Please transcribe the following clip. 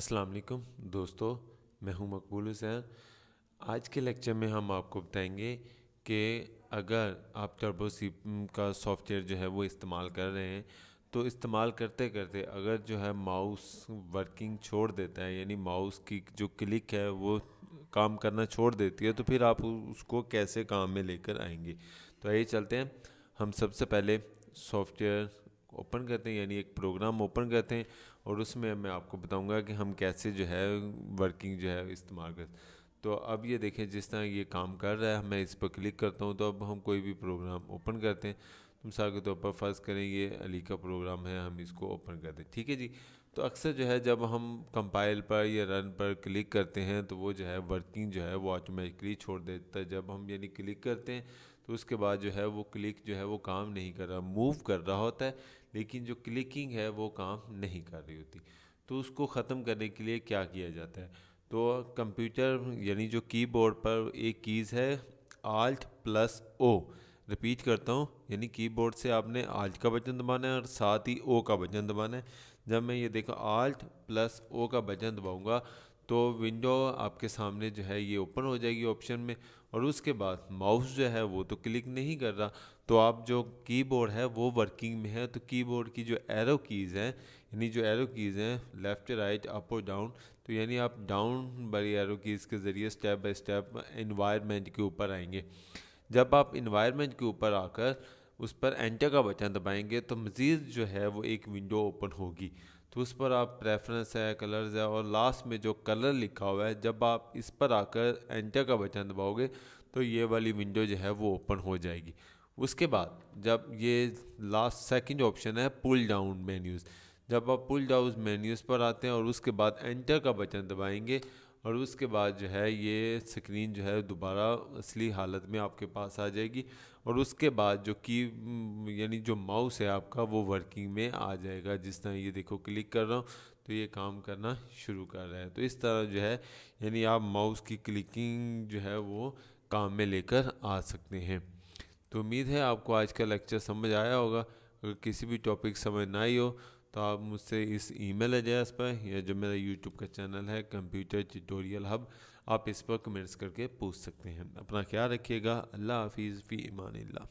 अस्सलाम वालेकुम दोस्तों मैं हूं मकबूल हुसैन आज के लेक्चर में हम आपको बताएंगे कि अगर आप टर्बो का सॉफ्टवेयर जो है वो इस्तेमाल कर रहे हैं तो इस्तेमाल करते करते अगर जो है माउस वर्किंग छोड़ देता है यानी माउस की जो क्लिक है वो काम करना छोड़ देती है तो फिर आप उसको कैसे काम में लेकर आएंगे तो आइए चलते हैं हम सबसे पहले सॉफ्टवेयर ओपन करते हैं यानी एक प्रोग्राम ओपन करते हैं और उसमें मैं आपको बताऊंगा कि हम कैसे जो है वर्किंग जो है इस्तेमाल कर तो अब ये देखें जिस तरह ये काम कर रहा है मैं इस पर क्लिक करता हूँ तो अब हम कोई भी प्रोग्राम ओपन करते हैं तो मिसाल के तौर पर फ़र्ज़ करें ये अली का प्रोग्राम है हम इसको ओपन कर दें ठीक है जी तो अक्सर जो है जब हम कंपाइल पर या रन पर क्लिक करते हैं तो वो जो है वर्किंग जो है वो ऑटोमेटिकली छोड़ देता है जब हम यानी क्लिक करते हैं तो उसके बाद जो है वो क्लिक जो है वो काम नहीं कर रहा मूव कर रहा होता है लेकिन जो क्लिकिंग है वो काम नहीं कर रही होती तो उसको ख़त्म करने के लिए क्या किया जाता है तो कंप्यूटर यानी जो कीबोर्ड पर एक कीज़ है आल्ट प्लस ओ रिपीट करता हूँ यानी कीबोर्ड से आपने आल्ट का बटन दबाना है और साथ ही ओ का बटन दबाना है जब मैं ये देखो आल्ट प्लस ओ का बटन दबाऊँगा तो विंडो आपके सामने जो है ये ओपन हो जाएगी ऑप्शन में और उसके बाद माउस जो है वो तो क्लिक नहीं कर रहा तो आप जो कीबोर्ड है वो वर्किंग में है तो कीबोर्ड की जो एरो कीज़ हैं यानी जो एरो कीज़ हैं लेफ़्ट राइट अप और डाउन तो यानी आप डाउन बड़ी एरो कीज़ के ज़रिए स्टेप बाय स्टेप इन्वायरमेंट के ऊपर आएंगे जब आप इन्वायरमेंट के ऊपर आकर उस पर एंटर का बटन दबाएंगे तो मज़ीद जो है वो एक विंडो ओपन होगी तो उस पर आप प्रेफरेंस है कलर्स है और लास्ट में जो कलर लिखा हुआ है जब आप इस पर आकर एंटर का बटन दबाओगे तो ये वाली विंडो जो है वो ओपन हो जाएगी उसके बाद जब ये लास्ट सेकंड ऑप्शन है पुल डाउन मेन्यूज़ जब आप पुल डाउन मेन्यूज़ पर आते हैं और उसके बाद एंटर का बटन दबाएंगे और उसके बाद जो है ये स्क्रीन जो है दोबारा असली हालत में आपके पास आ जाएगी और उसके बाद जो की यानी जो माउस है आपका वो वर्किंग में आ जाएगा जिस तरह ये देखो क्लिक कर रहा हूँ तो ये काम करना शुरू कर रहा है तो इस तरह जो है यानी आप माउस की क्लिकिंग जो है वो काम में लेकर आ सकते हैं तो उम्मीद है आपको आज का लेक्चर समझ आया होगा अगर किसी भी टॉपिक समझ ना आई हो तो आप मुझसे इस ईमेल एड्रेस पर या जो मेरा यूट्यूब का चैनल है कंप्यूटर ट्यूटोरियल हब आप इस पर कमेंट्स करके पूछ सकते हैं अपना ख्याल रखिएगा अल्लाह हाफिज़ फ़ी ईमान ला